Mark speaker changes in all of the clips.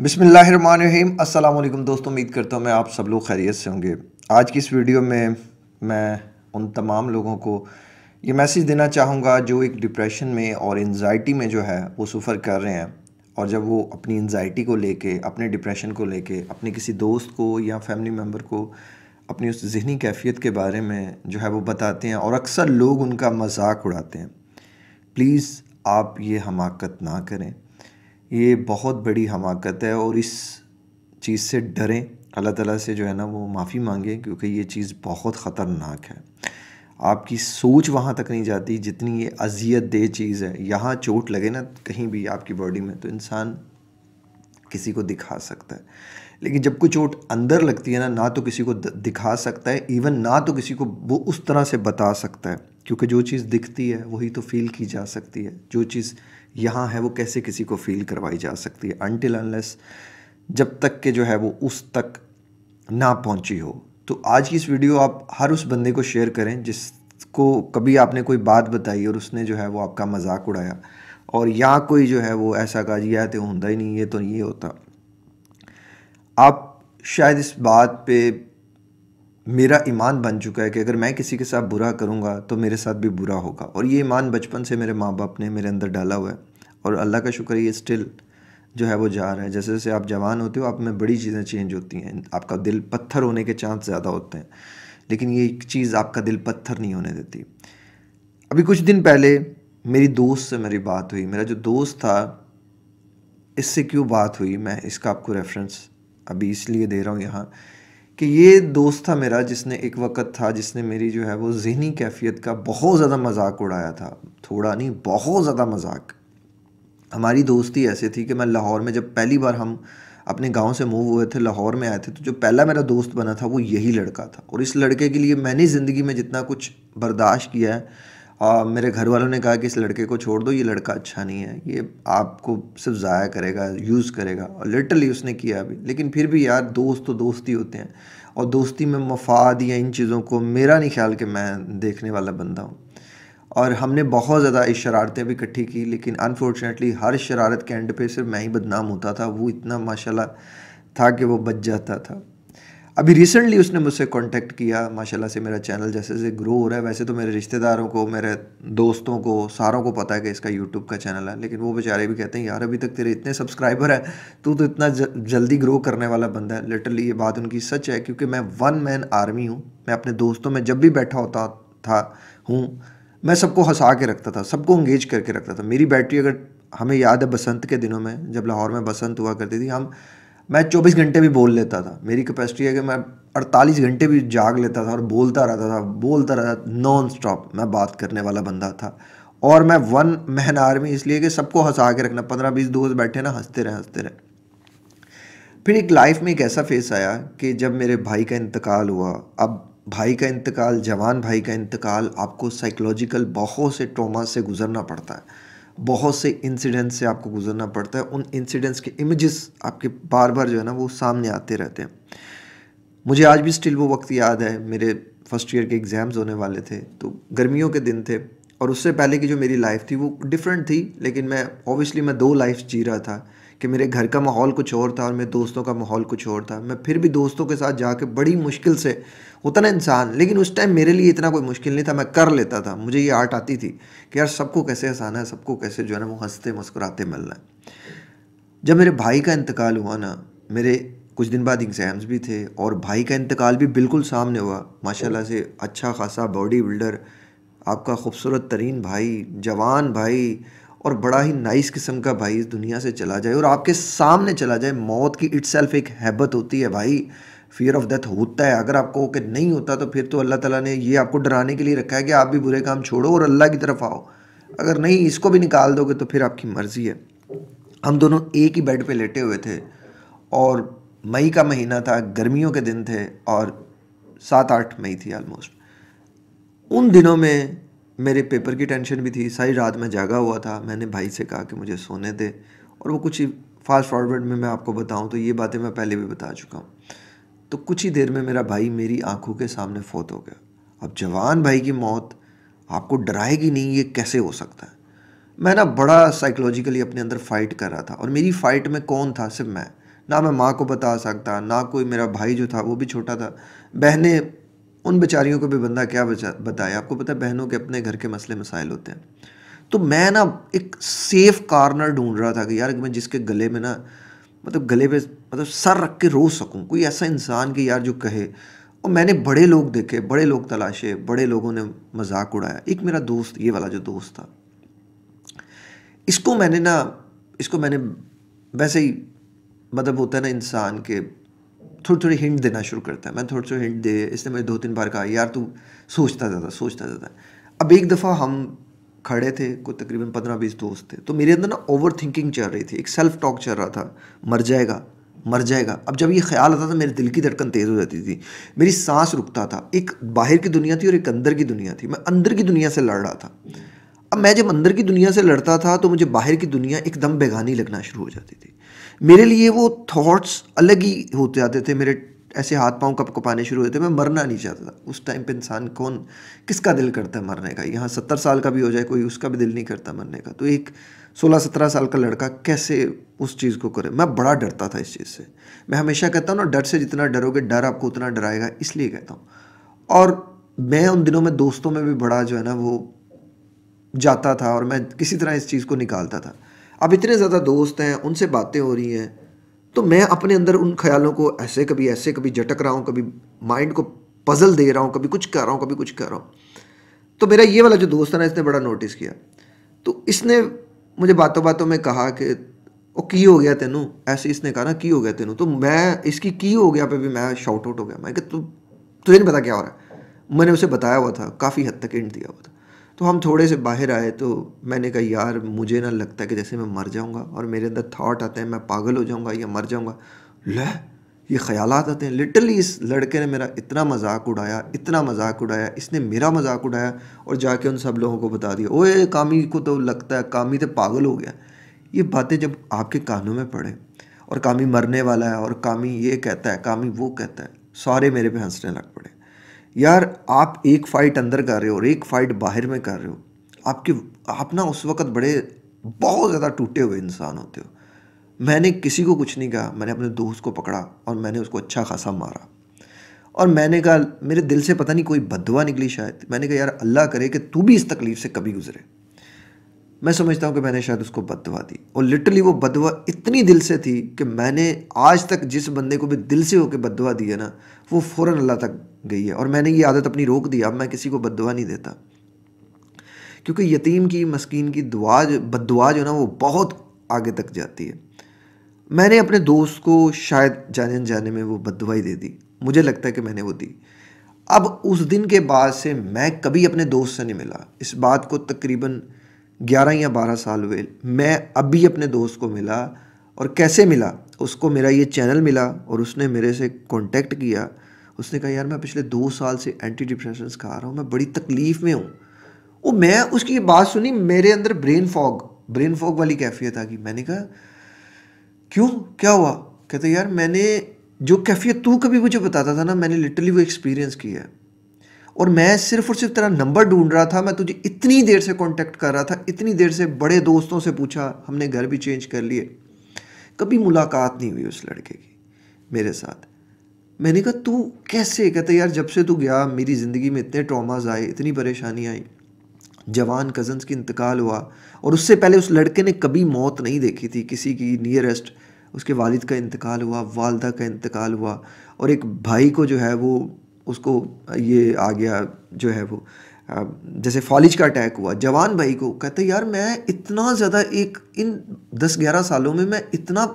Speaker 1: बिसमीम अल्लाम दोस्तों उम्मीद करता हूँ मैं आप सब लोग खैरियत से होंगे आज की इस वीडियो में मैं उन तमाम लोगों को ये मैसेज देना चाहूँगा जो एक डिप्रेशन में और एनजाइटी में जो है वो सफ़र कर रहे हैं और जब वो अपनी एनजाइटी को लेके अपने डिप्रेशन को लेके अपने किसी दोस्त को या फैमिली मेम्बर को अपनी उस जहनी कैफियत के बारे में जो है वो बताते हैं और अक्सर लोग उनका मजाक उड़ाते हैं प्लीज़ आप ये हमाकत ना करें ये बहुत बड़ी हमाकत है और इस चीज़ से डरें अल्लाह ताला से जो है ना वो माफ़ी मांगें क्योंकि ये चीज़ बहुत ख़तरनाक है आपकी सोच वहाँ तक नहीं जाती जितनी ये अजियत दे चीज़ है यहाँ चोट लगे ना कहीं भी आपकी बॉडी में तो इंसान किसी को दिखा सकता है लेकिन जब कोई चोट अंदर लगती है ना ना तो किसी को दिखा सकता है इवन ना तो किसी को वो उस तरह से बता सकता है क्योंकि जो चीज़ दिखती है वही तो फील की जा सकती है जो चीज़ यहाँ है वो कैसे किसी को फील करवाई जा सकती है अनटिल अनलेस जब तक के जो है वो उस तक ना पहुँची हो तो आज की इस वीडियो आप हर उस बंदे को शेयर करें जिसको कभी आपने कोई बात बताई और उसने जो है वो आपका मजाक उड़ाया और या कोई जो है वो ऐसा कहा यह तो होता ही नहीं ये तो नहीं होता आप शायद इस बात पे मेरा ईमान बन चुका है कि अगर मैं किसी के साथ बुरा करूँगा तो मेरे साथ भी बुरा होगा और ये ईमान बचपन से मेरे माँ बाप ने मेरे अंदर डाला हुआ है और अल्लाह का शुक्र ये स्टिल जो है वो जा रहा है जैसे जैसे आप जवान होते हो आप में बड़ी चीज़ें चेंज होती हैं आपका दिल पत्थर होने के चांस ज़्यादा होते हैं लेकिन ये एक चीज़ आपका दिल पत्थर नहीं होने देती अभी कुछ दिन पहले मेरी दोस्त से मेरी बात हुई मेरा जो दोस्त था इससे क्यों बात हुई मैं इसका आपको रेफरेंस अभी इसलिए दे रहा हूँ यहाँ कि ये दोस्त था मेरा जिसने एक वक्त था जिसने मेरी जो है वो जहनी कैफियत का बहुत ज़्यादा मजाक उड़ाया था थोड़ा नहीं बहुत ज़्यादा मजाक हमारी दोस्ती ऐसे थी कि मैं लाहौर में जब पहली बार हम अपने गांव से मूव हुए थे लाहौर में आए थे तो जो पहला मेरा दोस्त बना था वो यही लड़का था और इस लड़के के लिए मैंने ज़िंदगी में जितना कुछ बर्दाश्त किया है आ, मेरे घर वालों ने कहा कि इस लड़के को छोड़ दो ये लड़का अच्छा नहीं है ये आपको सिर्फ ज़ाया करेगा यूज़ करेगा और लिटरली उसने किया अभी लेकिन फिर भी यार दोस्त तो दोस्त ही होते हैं और दोस्ती में मफाद या इन चीज़ों को मेरा नहीं ख्याल कि मैं देखने वाला बंदा हूँ और हमने बहुत ज़्यादा इस शरारतें भी इकट्ठी की लेकिन अनफॉर्चुनेटली हर शरारत के एंड पे सिर्फ मैं ही बदनाम होता था वो इतना माशाल्लाह था कि वो बच जाता था अभी रिसेंटली उसने मुझसे कांटेक्ट किया माशाल्लाह से मेरा चैनल जैसे जैसे ग्रो हो रहा है वैसे तो मेरे रिश्तेदारों को मेरे दोस्तों को सारों को पता है कि इसका यूट्यूब का चैनल है लेकिन वो बेचारे भी कहते हैं यार अभी तक तेरे इतने सब्सक्राइबर हैं तू तो इतना जल्दी ग्रो करने वाला बंदा है लिटरली ये बात उनकी सच है क्योंकि मैं वन मैन आर्मी हूँ मैं अपने दोस्तों में जब भी बैठा होता था हूँ मैं सबको हंसा के रखता था सबको इंगेज करके रखता था मेरी बैटरी अगर हमें याद है बसंत के दिनों में जब लाहौर में बसंत हुआ करती थी हम मैं 24 घंटे भी बोल लेता था मेरी कैपेसिटी है कि मैं 48 घंटे भी जाग लेता था और बोलता रहता था बोलता रहता नॉन स्टॉप मैं बात करने वाला बंदा था और मैं वन मैन आर्मी इसलिए कि सबको हंसा के रखना पंद्रह बीस दोस्त बैठे ना हंसते रहे हंसते रहे फिर एक लाइफ में एक ऐसा फेस आया कि जब मेरे भाई का इंतकाल हुआ अब भाई का इंतकाल जवान भाई का इंतकाल आपको साइकोलॉजिकल बहुत से ट्रोमा से गुजरना पड़ता है बहुत से इंसिडेंट्स से आपको गुजरना पड़ता है उन इंसिडेंट्स के इमेजेस आपके बार बार जो है ना वो सामने आते रहते हैं मुझे आज भी स्टिल वो वक्त याद है मेरे फर्स्ट ईयर के एग्ज़ाम्स होने वाले थे तो गर्मियों के दिन थे और उससे पहले की जो मेरी लाइफ थी वो डिफरेंट थी लेकिन मैं ऑब्वियसली मैं दो लाइफ जी रहा था कि मेरे घर का माहौल कुछ और था और मेरे दोस्तों का माहौल कुछ और था मैं फिर भी दोस्तों के साथ जाके बड़ी मुश्किल से होता ना इंसान लेकिन उस टाइम मेरे लिए इतना कोई मुश्किल नहीं था मैं कर लेता था मुझे ये आर्ट आती थी कि यार सबको कैसे हंसाना है सबको कैसे जो है ना वो हंसते मुस्कुराते मिलना है जब मेरे भाई का इंतकाल हुआ ना मेरे कुछ दिन बाद एग्ज़ाम्स भी थे और भाई का इंतकाल भी बिल्कुल सामने हुआ माशाल्लाह से अच्छा खासा बॉडी बिल्डर आपका खूबसूरत तरीन भाई जवान भाई और बड़ा ही नाइस किस्म का भाई इस दुनिया से चला जाए और आपके सामने चला जाए मौत की इट एक हैबत होती है भाई फियर ऑफ डेथ होता है अगर आपको कि नहीं होता तो फिर तो अल्लाह ताला ने ये आपको डराने के लिए रखा है कि आप भी बुरे काम छोड़ो और अल्लाह की तरफ आओ अगर नहीं इसको भी निकाल दोगे तो फिर आपकी मर्ज़ी है हम दोनों एक ही बेड पर लेटे हुए थे और मई का महीना था गर्मियों के दिन थे और सात आठ मई थी आलमोस्ट उन दिनों में मेरे पेपर की टेंशन भी थी सारी रात में जागा हुआ था मैंने भाई से कहा कि मुझे सोने दे और वो कुछ ही फास्ट फॉरवर्ड में मैं आपको बताऊं तो ये बातें मैं पहले भी बता चुका हूँ तो कुछ ही देर में मेरा भाई मेरी आंखों के सामने फोत हो गया अब जवान भाई की मौत आपको डराएगी नहीं ये कैसे हो सकता है मैं ना बड़ा साइकोलॉजिकली अपने अंदर फाइट कर रहा था और मेरी फाइट में कौन था सिर्फ मैं ना मैं माँ को बता सकता ना कोई मेरा भाई जो था वो भी छोटा था बहनें उन बेचारियों को भी बंदा क्या बताए आपको पता है बहनों के अपने घर के मसले मसाइल होते हैं तो मैं ना एक सेफ कार्नर ढूंढ रहा था कि यार मैं जिसके गले में ना मतलब गले पे मतलब सर रख के रो सकूं कोई ऐसा इंसान कि यार जो कहे और मैंने बड़े लोग देखे बड़े लोग तलाशे बड़े लोगों ने मजाक उड़ाया एक मेरा दोस्त ये वाला जो दोस्त था इसको मैंने ना इसको मैंने वैसे ही मतलब होता है ना इंसान के थोड़ी थोड़ी हिंट देना शुरू करता है मैं थोड़ी थोड़ी हिंट दे इसने मैं दो तीन बार कहा यार तू सोचता ज़्यादा सोचता ज़्यादा अब एक दफ़ा हम खड़े थे कोई तकरीबन पंद्रह बीस दोस्त थे तो मेरे अंदर ना ओवर थिंकिंग चल रही थी एक सेल्फ टॉक चल रहा था मर जाएगा मर जाएगा अब जब ये ख्याल आता था मेरे दिल की धड़कन तेज़ हो जाती थी मेरी सांस रुकता था एक बाहर की दुनिया थी और एक अंदर की दुनिया थी मैं अंदर की दुनिया से लड़ रहा था अब मैं जब अंदर की दुनिया से लड़ता था तो मुझे बाहर की दुनिया एकदम बेगानी लगना शुरू हो जाती थी मेरे लिए वो थॉट्स अलग ही होते आते थे मेरे ऐसे हाथ पाँव कप कपाने शुरू होते मैं मरना नहीं चाहता था उस टाइम पे इंसान कौन किसका दिल करता है मरने का यहाँ सत्तर साल का भी हो जाए कोई उसका भी दिल नहीं करता मरने का तो एक सोलह सत्रह साल का लड़का कैसे उस चीज़ को करे मैं बड़ा डरता था इस चीज़ से मैं हमेशा कहता हूँ ना डर से जितना डरोगे डर आपको उतना डराएगा इसलिए कहता हूँ और मैं उन दिनों में दोस्तों में भी बड़ा जो है ना वो जाता था और मैं किसी तरह इस चीज़ को निकालता था अब इतने ज़्यादा दोस्त हैं उनसे बातें हो रही हैं तो मैं अपने अंदर उन ख्यालों को ऐसे कभी ऐसे कभी झटक रहा हूँ कभी माइंड को पजल दे रहा हूँ कभी कुछ कर रहा हूँ कभी कुछ कर रहा हूँ तो मेरा ये वाला जो दोस्त है ना इसने बड़ा नोटिस किया तो इसने मुझे बातों बातों में कहा कि वो की हो गया तेनू ऐसे इसने कहा ना की हो गया तेनू तो मैं इसकी की हो गया पे भी मैं शॉर्ट आउट हो गया मैं कि तू तुझे नहीं पता क्या हो रहा है मैंने उसे बताया हुआ था काफ़ी हद तक इंट दिया हुआ था तो हम थोड़े से बाहर आए तो मैंने कहा यार मुझे ना लगता कि जैसे मैं मर जाऊँगा और मेरे अंदर थाट आते हैं मैं पागल हो जाऊँगा या मर जाऊँगा लह ये ख्याल आते हैं लिटरली इस लड़के ने मेरा इतना मजाक उड़ाया इतना मजाक उड़ाया इसने मेरा मजाक उड़ाया और जाके उन सब लोगों को बता दिया ओए कामी को तो लगता है कामी तो पागल हो गया ये बातें जब आपके कानों में पड़े और कामी मरने वाला है और कामी ये कहता है कामी वो कहता है सारे मेरे पे हंसने लग पड़े यार आप एक फ़ाइट अंदर कर रहे हो और एक फ़ाइट बाहर में कर रहे हो आपके आप ना उस वक्त बड़े बहुत ज़्यादा टूटे हुए इंसान होते हो मैंने किसी को कुछ नहीं कहा मैंने अपने दोस्त को पकड़ा और मैंने उसको अच्छा खासा मारा और मैंने कहा मेरे दिल से पता नहीं कोई बदवा निकली शायद मैंने कहा यार अल्लाह करे कि तू भी इस तकलीफ़ से कभी गुजरे मैं समझता हूँ कि मैंने शायद उसको बदवा दी और लिटरली वो बदवा इतनी दिल से थी कि मैंने आज तक जिस बंदे को भी दिल से होकर बदवा दी है ना वो फ़ौर अल्लाह तक गई है और मैंने ये आदत अपनी रोक दी अब मैं किसी को बदवा नहीं देता क्योंकि यतीम की मस्किन की दुआ जो बदवा जो ना वो बहुत आगे तक जाती है मैंने अपने दोस्त को शायद जाने जाने में वो बदवाई दे दी मुझे लगता है कि मैंने वो दी अब उस दिन के बाद से मैं कभी अपने दोस्त से नहीं मिला इस बात को तकरीबन ग्यारह या बारह साल हुए मैं अभी अपने दोस्त को मिला और कैसे मिला उसको मेरा ये चैनल मिला और उसने मेरे से कांटेक्ट किया उसने कहा यार मैं पिछले दो साल से एंटी डिप्रेशन खा रहा हूँ मैं बड़ी तकलीफ़ में हूँ वो मैं उसकी बात सुनी मेरे अंदर ब्रेन फॉग ब्रेन फॉग वाली कैफियत आ गई मैंने कहा क्यों क्या हुआ कहते यार मैंने जो कैफियत तू कभी मुझे बताता था ना मैंने लिटरली वो एक्सपीरियंस किया है और मैं सिर्फ और सिर्फ तेरा नंबर ढूंढ रहा था मैं तुझे इतनी देर से कॉन्टेक्ट कर रहा था इतनी देर से बड़े दोस्तों से पूछा हमने घर भी चेंज कर लिए कभी मुलाकात नहीं हुई उस लड़के की मेरे साथ मैंने कहा तू कैसे कहते यार जब से तू गया मेरी ज़िंदगी में इतने ट्रॉमाज आए इतनी परेशानी आई जवान कज़न्स की इंतकाल हुआ और उससे पहले उस लड़के ने कभी मौत नहीं देखी थी किसी की नियरेस्ट उसके वालिद का इंतकाल हुआ वालदा का इंतकाल हुआ और एक भाई को जो है वो उसको ये आ गया जो है वो जैसे फॉलिज का अटैक हुआ जवान भाई को कहते यार मैं इतना ज़्यादा एक इन दस ग्यारह सालों में मैं इतना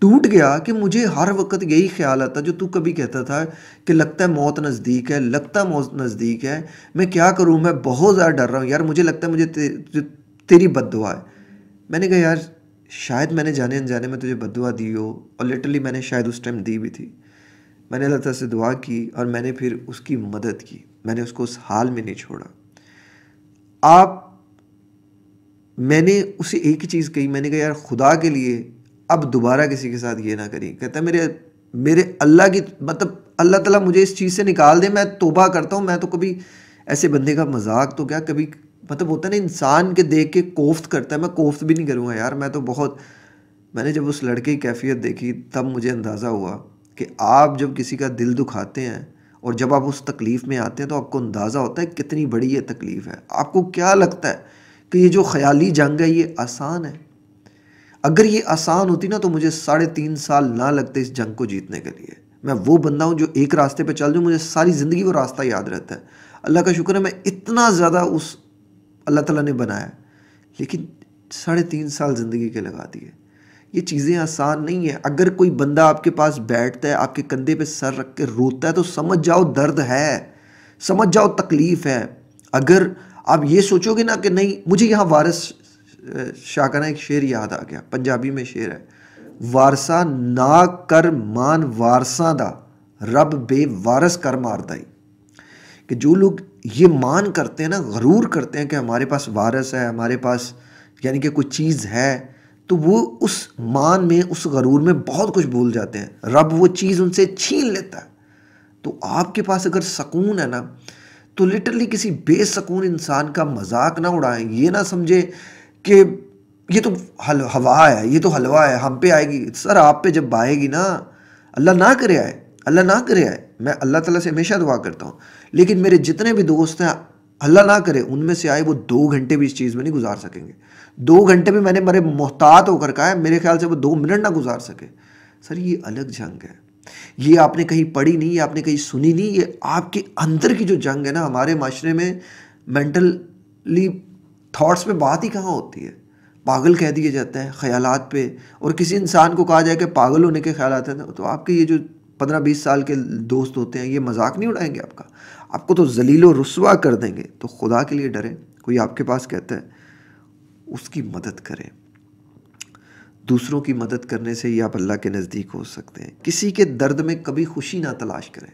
Speaker 1: टूट गया कि मुझे हर वक्त यही ख्याल आता जो तू कभी कहता था कि लगता है मौत नज़दीक है लगता है मौत नज़दीक है मैं क्या करूँ मैं बहुत ज़्यादा डर रहा हूँ यार मुझे लगता है मुझे ते, तेरी बद है मैंने कहा यार शायद मैंने जाने अनजाने में तुझे बदुआ दी हो और लिटरली मैंने शायद उस टाइम दी भी थी मैंने अल्लाह ताला से दुआ की और मैंने फिर उसकी मदद की मैंने उसको उस हाल में नहीं छोड़ा आप मैंने उसे एक ही चीज़ कही मैंने कहा यार खुदा के लिए अब दोबारा किसी के साथ ये ना करें कहता मेरे मेरे अल्लाह की मतलब अल्लाह ताला मुझे इस चीज़ से निकाल दे मैं तोबा करता हूँ मैं तो कभी ऐसे बंदे का मजाक तो क्या कभी मतलब होता है ना इंसान के देख के कोफ्त करता है मैं कोफ्त भी नहीं करूँगा यार मैं तो बहुत मैंने जब उस लड़के की कैफियत देखी तब मुझे अंदाज़ा हुआ कि आप जब किसी का दिल दुखाते हैं और जब आप उस तकलीफ़ में आते हैं तो आपको अंदाज़ा होता है कितनी बड़ी ये तकलीफ़ है आपको क्या लगता है कि ये जो ख्याली जंग है ये आसान है अगर ये आसान होती ना तो मुझे साढ़े तीन साल ना लगते इस जंग को जीतने के लिए मैं वो बंदा हूँ जो एक रास्ते पे चल जाऊँ मुझे सारी ज़िंदगी वो रास्ता याद रहता है अल्लाह का शुक्र है मैं इतना ज़्यादा उस अल्लाह तला ने बनाया लेकिन साढ़े तीन साल ज़िंदगी के लगा दिए ये चीज़ें आसान नहीं है अगर कोई बंदा आपके पास बैठता है आपके कंधे पे सर रख के रोता है तो समझ जाओ दर्द है समझ जाओ तकलीफ़ है अगर आप ये सोचोगे ना कि नहीं मुझे यहाँ वारस शाह का ना एक शेर याद आ गया पंजाबी में शेर है वारसा ना कर मान वारसा दा रब बे वारस कर मार दाई कि जो लोग ये मान करते हैं ना गरूर करते हैं कि हमारे पास वारस है हमारे पास यानी कि कोई चीज़ है तो वो उस मान में उस गरूर में बहुत कुछ भूल जाते हैं रब वो चीज़ उनसे छीन लेता है तो आपके पास अगर सकून है ना तो लिटरली किसी बेसकून इंसान का मजाक ना उड़ाएं ये ना समझे कि ये तो हल हवा है ये तो हलवा है हम पे आएगी सर आप पे जब आएगी ना अल्लाह ना करे आए अल्लाह ना करे आए मैं अल्लाह ताला से हमेशा दुआ करता हूँ लेकिन मेरे जितने भी दोस्त हैं अल्लाह ना करे उनमें से आए वो दो घंटे भी इस चीज़ में नहीं गुजार सकेंगे दो घंटे में मैंने मरे मोहतात होकर कहा है मेरे ख्याल से वो दो मिनट ना गुजार सके सर ये अलग जंग है ये आपने कहीं पढ़ी नहीं ये आपने कहीं सुनी नहीं ये आपके अंदर की जो जंग है ना हमारे माशरे में मैंटली थाट्स पर बात ही कहाँ होती है पागल कह दिया जाता है ख्यालात पे और किसी इंसान को कहा जाए कि पागल होने के ख्याल हैं तो आपके ये जो पंद्रह बीस साल के दोस्त होते हैं ये मजाक नहीं उड़ाएंगे आपका आपको तो जलील व रसुआ कर देंगे तो खुदा के लिए डरें कोई आपके पास कहता है उसकी मदद करें दूसरों की मदद करने से ही आप अल्लाह के नज़दीक हो सकते हैं किसी के दर्द में कभी खुशी ना तलाश करें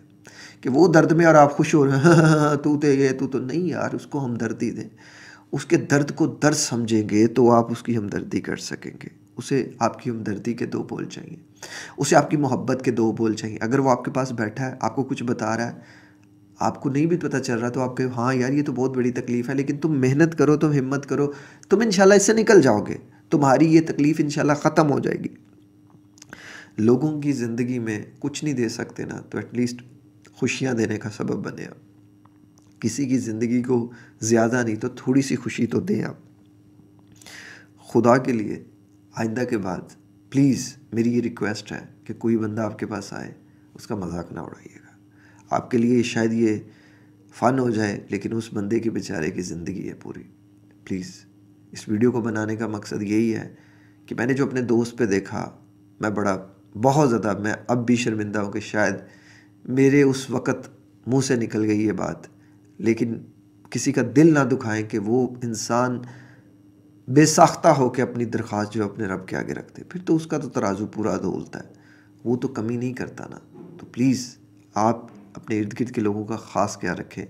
Speaker 1: कि वो दर्द में और आप खुश हो रहे हैं हाँ, हाँ, हाँ, तू तो ये तू तो नहीं यार उसको हमदर्दी दें उसके दर्द को दर्द समझेंगे तो आप उसकी हमदर्दी कर सकेंगे उसे आपकी हमदर्दी के दो बोल चाहिए उसे आपकी मोहब्बत के दो बोल चाहिए अगर वो आपके पास बैठा है आपको कुछ बता रहा है आपको नहीं भी पता चल रहा तो आप कहो हाँ यार ये तो बहुत बड़ी तकलीफ़ है लेकिन तुम मेहनत करो तुम हिम्मत करो तुम इन इससे निकल जाओगे तुम्हारी ये तकलीफ़ इन ख़त्म हो जाएगी लोगों की ज़िंदगी में कुछ नहीं दे सकते ना तो एटलीस्ट खुशियाँ देने का सबब बने आप किसी की ज़िंदगी को ज़्यादा नहीं तो थोड़ी सी खुशी तो दें आप खुदा के लिए आइंदा के बाद प्लीज़ मेरी ये रिक्वेस्ट है कि कोई बंदा आपके पास आए उसका मजाक ना उड़ाइएगा आपके लिए शायद ये फ़न हो जाए लेकिन उस बंदे के बेचारे की ज़िंदगी है पूरी प्लीज़ इस वीडियो को बनाने का मकसद यही है कि मैंने जो अपने दोस्त पे देखा मैं बड़ा बहुत ज़्यादा मैं अब भी शर्मिंदा हूँ कि शायद मेरे उस वक़्त मुंह से निकल गई ये बात लेकिन किसी का दिल ना दुखाएं कि वो इंसान बेसाख्ता होकर अपनी दरख्वास्त जो अपने रब के आगे रखते फिर तो उसका तो तराजू पूरा डोलता है वो तो कमी नहीं करता ना तो प्लीज़ आप अपने इर्द गिर्द के लोगों का ख़ास ख्याल रखें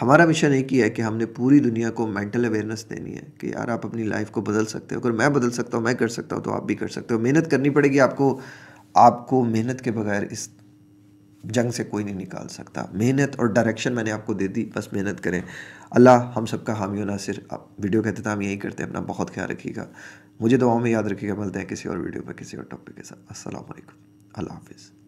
Speaker 1: हमारा मिशन एक ही है कि हमने पूरी दुनिया को मेंटल अवेयरनेस देनी है कि यार आप अपनी लाइफ को बदल सकते हो अगर मैं बदल सकता हूँ मैं कर सकता हूँ तो आप भी कर सकते हो मेहनत करनी पड़ेगी आपको आपको मेहनत के बगैर इस जंग से कोई नहीं निकाल सकता मेहनत और डायरेक्शन मैंने आपको दे दी बस मेहनत करें अल्लाह हम सबका हामी सिर आप वीडियो का अख्ताम यही करते हैं अपना बहुत ख्याल रखिएगा मुझे दुआओं में याद रखिएगा मिलते हैं किसी और वीडियो पर किसी और टॉपिक के साथ असल अल्लाह हाफिज़